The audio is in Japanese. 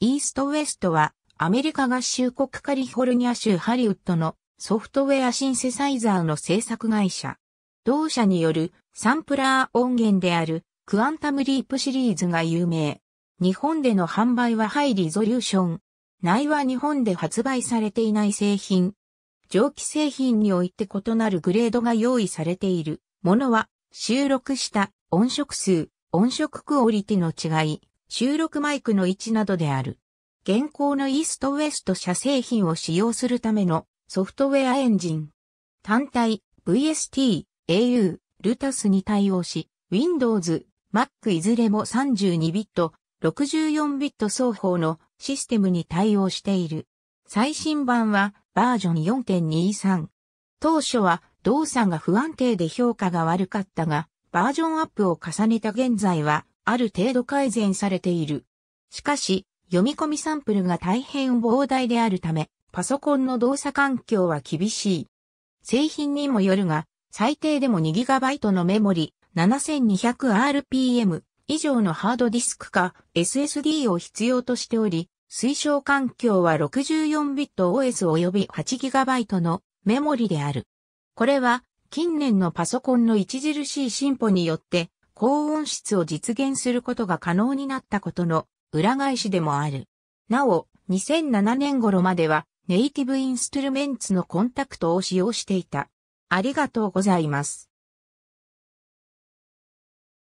イーストウェストはアメリカ合衆国カリフォルニア州ハリウッドのソフトウェアシンセサイザーの制作会社。同社によるサンプラー音源であるクアンタムリープシリーズが有名。日本での販売はハイリゾリューション。内は日本で発売されていない製品。蒸気製品において異なるグレードが用意されているものは収録した音色数、音色クオリティの違い、収録マイクの位置などである。現行のイーストウエスト社製品を使用するためのソフトウェアエンジン。単体 VST、au、ルタスに対応し、Windows、Mac いずれも32ビット、64ビット双方のシステムに対応している。最新版はバージョン4.23。当初は動作が不安定で評価が悪かったが、バージョンアップを重ねた現在はある程度改善されている。しかし、読み込みサンプルが大変膨大であるため、パソコンの動作環境は厳しい。製品にもよるが、最低でも 2GB のメモリ、7200rpm 以上のハードディスクか SSD を必要としており、推奨環境は 64bitOS 及び 8GB のメモリである。これは近年のパソコンの著しい進歩によって高音質を実現することが可能になったことの裏返しでもある。なお、2007年頃まではネイティブインストゥルメンツのコンタクトを使用していた。ありがとうございます。